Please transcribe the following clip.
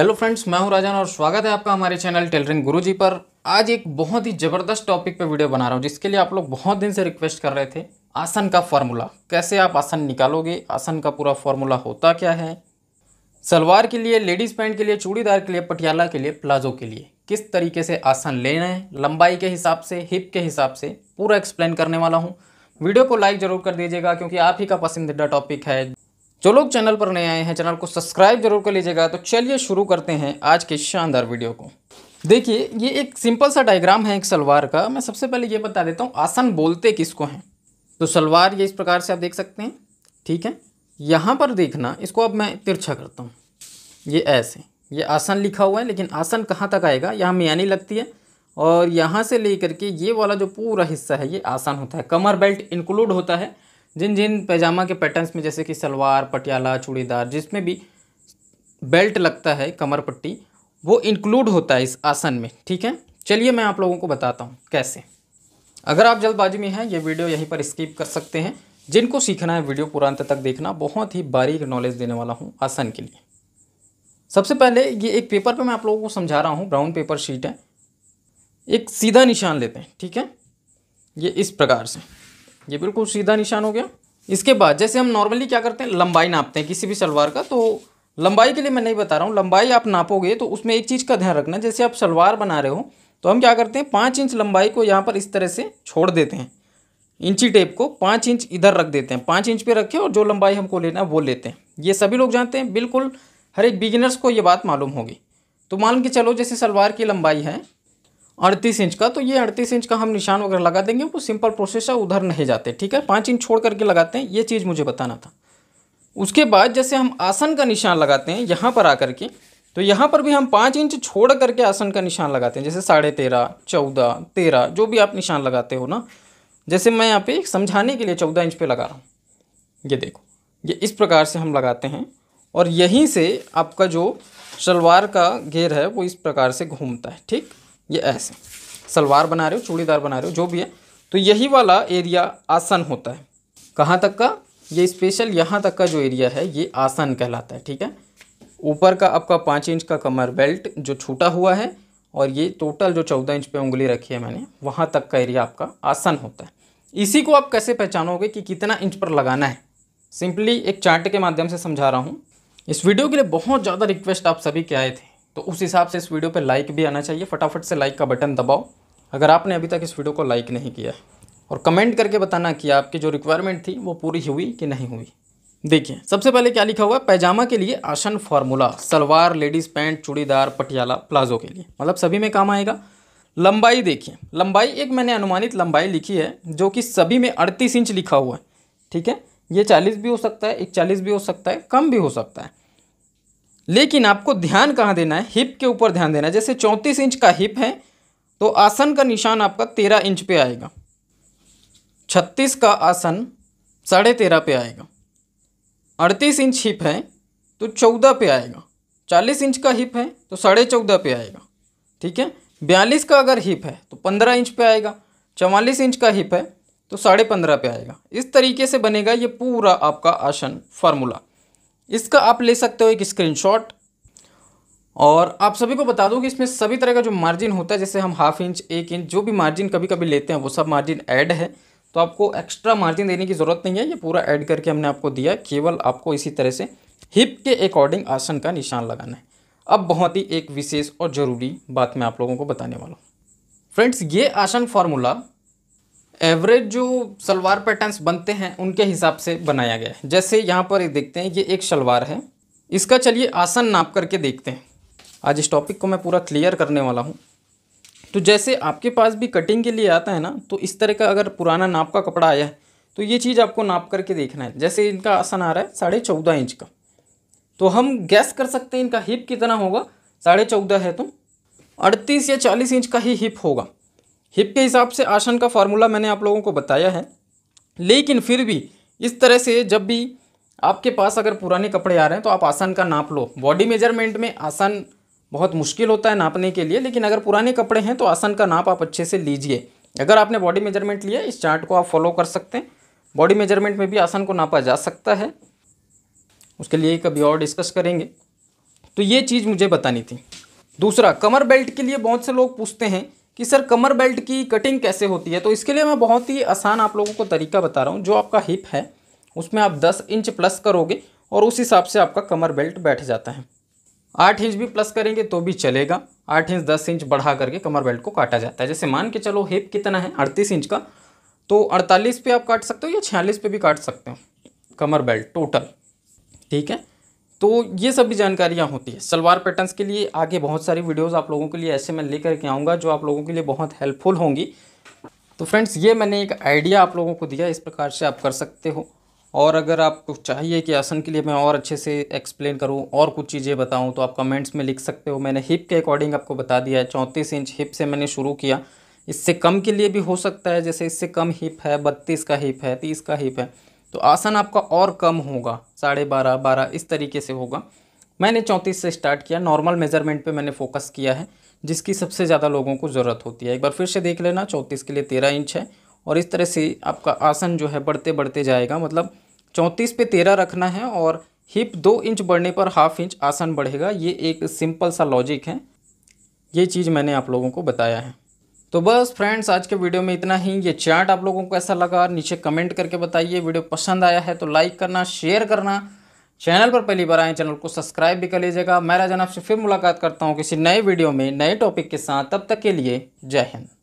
hello friends मैं हूं राजन और स्वागत है आपका हमारे चैनल टेलरिंग गुरुजी पर आज एक बहुत ही ज़बरदस्त टॉपिक पे वीडियो बना रहा हूं जिसके लिए आप लोग बहुत दिन से रिक्वेस्ट कर रहे थे आसन का फॉर्मूला कैसे आप आसन निकालोगे आसन का पूरा फॉर्मूला होता क्या है सलवार के लिए लेडीज़ पैंट के लिए चूड़ीदार के लिए पटियाला के लिए प्लाजो के लिए किस तरीके से आसन लेना है लंबाई के हिसाब से हिप के हिसाब से पूरा एक्सप्लेन करने वाला हूँ वीडियो को लाइक ज़रूर कर दीजिएगा क्योंकि आप ही का पसंदीदा टॉपिक है जो लोग चैनल पर नए आए हैं चैनल को सब्सक्राइब जरूर कर लीजिएगा तो चलिए शुरू करते हैं आज के शानदार वीडियो को देखिए ये एक सिंपल सा डायग्राम है एक सलवार का मैं सबसे पहले ये बता देता हूँ आसन बोलते किसको हैं तो सलवार ये इस प्रकार से आप देख सकते हैं ठीक है यहाँ पर देखना इसको अब मैं तिरछा करता हूँ ये ऐसे ये आसन लिखा हुआ है लेकिन आसन कहाँ तक आएगा यहाँ मियानी लगती है और यहाँ से ले करके ये वाला जो पूरा हिस्सा है ये आसन होता है कमर बेल्ट इंक्लूड होता है जिन जिन पैजामा के पैटर्न्स में जैसे कि सलवार पटियाला चूड़ीदार जिसमें भी बेल्ट लगता है कमर पट्टी वो इंक्लूड होता है इस आसन में ठीक है चलिए मैं आप लोगों को बताता हूँ कैसे अगर आप जल्दबाजी में हैं ये वीडियो यहीं पर स्किप कर सकते हैं जिनको सीखना है वीडियो पूरा अंत तक देखना बहुत ही बारीक नॉलेज देने वाला हूँ आसन के लिए सबसे पहले ये एक पेपर पे मैं आप लोगों को समझा रहा हूँ ब्राउन पेपर शीट है एक सीधा निशान लेते हैं ठीक है ये इस प्रकार से ये बिल्कुल सीधा निशान हो गया इसके बाद जैसे हम नॉर्मली क्या करते हैं लंबाई नापते हैं किसी भी सलवार का तो लंबाई के लिए मैं नहीं बता रहा हूँ लंबाई आप नापोगे तो उसमें एक चीज़ का ध्यान रखना जैसे आप सलवार बना रहे हो तो हम क्या करते हैं पाँच इंच लंबाई को यहाँ पर इस तरह से छोड़ देते हैं इंची टेप को पाँच इंच इधर रख देते हैं पाँच इंच पे रखें और जो लंबाई हमको लेना है वो लेते हैं ये सभी लोग जानते हैं बिल्कुल हर एक बिगिनर्स को ये बात मालूम होगी तो मान के चलो जैसे सलवार की लंबाई है अड़तीस इंच का तो ये अड़तीस इंच का हम निशान वगैरह लगा देंगे वो सिंपल प्रोसेस है उधर नहीं जाते ठीक है पाँच इंच छोड़ करके लगाते हैं ये चीज़ मुझे बताना था उसके बाद जैसे हम आसन का निशान लगाते हैं यहाँ पर आकर के तो यहाँ पर भी हम पाँच इंच छोड़ करके आसन का निशान लगाते हैं जैसे साढ़े तेरह चौदह तेरह जो भी आप निशान लगाते हो ना जैसे मैं यहाँ पे समझाने के लिए चौदह इंच पे लगा रहा हूँ ये देखो ये इस प्रकार से हम लगाते हैं और यहीं से आपका जो शलवार का घेर है वो इस प्रकार से घूमता है ठीक ये ऐसे सलवार बना रहे हो चूड़ीदार बना रहे हो जो भी है तो यही वाला एरिया आसन होता है कहाँ तक का ये स्पेशल यहाँ तक का जो एरिया है ये आसन कहलाता है ठीक है ऊपर का आपका पाँच इंच का कमर बेल्ट जो छूटा हुआ है और ये टोटल जो चौदह इंच पे उंगली रखी है मैंने वहाँ तक का एरिया आपका आसन होता है इसी को आप कैसे पहचानोगे कि कितना इंच पर लगाना है सिंपली एक चार्ट के माध्यम से समझा रहा हूँ इस वीडियो के लिए बहुत ज़्यादा रिक्वेस्ट आप सभी के आए थे तो उस हिसाब से इस वीडियो पे लाइक भी आना चाहिए फटाफट से लाइक का बटन दबाओ अगर आपने अभी तक इस वीडियो को लाइक नहीं किया है और कमेंट करके बताना कि आपकी जो रिक्वायरमेंट थी वो पूरी हुई कि नहीं हुई देखिए सबसे पहले क्या लिखा हुआ है पैजामा के लिए आसन formula salwar ladies pant churidar Patiala palazzo के लिए मतलब सभी में काम आएगा लंबाई देखिए लंबाई एक मैंने अनुमानित लंबाई लिखी है जो कि सभी में अड़तीस इंच लिखा हुआ है ठीक है ये चालीस भी हो सकता है इकचालीस भी हो सकता है कम भी हो सकता है लेकिन आपको ध्यान कहाँ देना है हिप के ऊपर ध्यान देना है जैसे चौंतीस इंच का हिप है तो आसन का निशान आपका तेरह इंच पे आएगा छत्तीस का आसन साढ़े तेरह पे आएगा अड़तीस इंच हिप है तो चौदह पे आएगा चालीस इंच का हिप है तो साढ़े चौदह पे आएगा ठीक है बयालीस का अगर हिप है तो पंद्रह इंच पे आएगा चवालीस इंच का हिप है तो साढ़े पंद्रह पे आएगा इस तरीके से बनेगा ये पूरा आपका आसन फार्मूला इसका आप ले सकते हो एक स्क्रीनशॉट और आप सभी को बता दूं कि इसमें सभी तरह का जो मार्जिन होता है जैसे हम हाफ इंच एक इंच जो भी मार्जिन कभी कभी लेते हैं वो सब मार्जिन ऐड है तो आपको एक्स्ट्रा मार्जिन देने की ज़रूरत नहीं है ये पूरा ऐड करके हमने आपको दिया केवल आपको इसी तरह से हिप के अकॉर्डिंग आसन का निशान लगाना है अब बहुत ही एक विशेष और ज़रूरी बात मैं आप लोगों को बताने वाला हूँ फ्रेंड्स ये आसन फार्मूला एवरेज जो सलवार पैटर्न्स बनते हैं उनके हिसाब से बनाया गया है जैसे यहाँ पर देखते हैं ये एक शलवार है इसका चलिए आसन नाप करके देखते हैं आज इस टॉपिक को मैं पूरा क्लियर करने वाला हूँ तो जैसे आपके पास भी कटिंग के लिए आता है ना तो इस तरह का अगर पुराना नाप का कपड़ा आया है तो ये चीज़ आपको नाप करके देखना है जैसे इनका आसन आ रहा है साढ़े चौदह इंच का तो हम गैस कर सकते हैं इनका हिप कितना होगा साढ़े चौदह है तो अड़तीस या चालीस इंच का ही हिप होगा हिप के हिसाब से आसन का फार्मूला मैंने आप लोगों को बताया है लेकिन फिर भी इस तरह से जब भी आपके पास अगर पुराने कपड़े आ रहे हैं तो आप आसन का नाप लो बॉडी मेजरमेंट में आसन बहुत मुश्किल होता है नापने के लिए लेकिन अगर पुराने कपड़े हैं तो आसन का नाप आप अच्छे से लीजिए अगर आपने बॉडी मेजरमेंट लिया इस चार्ट को आप फॉलो कर सकते हैं बॉडी मेजरमेंट में भी आसन को नापा जा सकता है उसके लिए कभी और डिस्कस करेंगे तो ये चीज़ मुझे बतानी थी दूसरा कमर बेल्ट के लिए बहुत से लोग पूछते हैं कि सर कमर बेल्ट की कटिंग कैसे होती है तो इसके लिए मैं बहुत ही आसान आप लोगों को तरीका बता रहा हूँ जो आपका हिप है उसमें आप दस इंच प्लस करोगे और उस हिसाब से आपका कमर बेल्ट बैठ जाता है आठ इंच भी प्लस करेंगे तो भी चलेगा आठ इंच दस इंच बढ़ा करके कमर बेल्ट को काटा जाता है जैसे मान के चलो हिप कितना है अड़तीस इंच का तो अड़तालीस पे आप काट सकते हो या छियालीस पे भी काट सकते हो कमर बेल्ट टोटल ठीक है तो ये सब भी जानकारियाँ होती है सलवार पैटर्न्स के लिए आगे बहुत सारी वीडियोज़ आप लोगों के लिए ऐसे मैं लेकर के आऊँगा जो आप लोगों के लिए बहुत हेल्पफुल होंगी तो फ्रेंड्स ये मैंने एक आइडिया आप लोगों को दिया इस प्रकार से आप कर सकते हो और अगर आपको चाहिए कि आसन के लिए मैं और अच्छे से एक्सप्लेन करूं और कुछ चीज़ें बताऊं तो आप कमेंट्स में लिख सकते हो मैंने हिप के अकॉर्डिंग आपको बता दिया है चौंतीस इंच हिप से मैंने शुरू किया इससे कम के लिए भी हो सकता है जैसे इससे कम हिप है बत्तीस का हिप है तीस का हिप है तो आसन आपका और कम होगा साढ़े बारह बारह इस तरीके से होगा मैंने चौंतीस से स्टार्ट किया नॉर्मल मेजरमेंट पे मैंने फोकस किया है जिसकी सबसे ज़्यादा लोगों को ज़रूरत होती है एक बार फिर से देख लेना चौंतीस के लिए तेरह इंच है और इस तरह से आपका आसन जो है बढ़ते बढ़ते जाएगा मतलब चौंतीस पे तेरह रखना है और हिप दो इंच बढ़ने पर हाफ इंच आसन बढ़ेगा ये एक सिंपल सा लॉजिक है ये चीज़ मैंने आप लोगों को बताया है तो बस फ्रेंड्स आज के वीडियो में इतना ही ये चार्ट आप लोगों को कैसा लगा नीचे कमेंट करके बताइए वीडियो पसंद आया है तो लाइक करना शेयर करना चैनल पर पहली बार आए चैनल को सब्सक्राइब भी कर लीजिएगा मैं राजन आपसे फिर मुलाकात करता हूँ किसी नए वीडियो में नए टॉपिक के साथ तब तक के लिए जय हिंद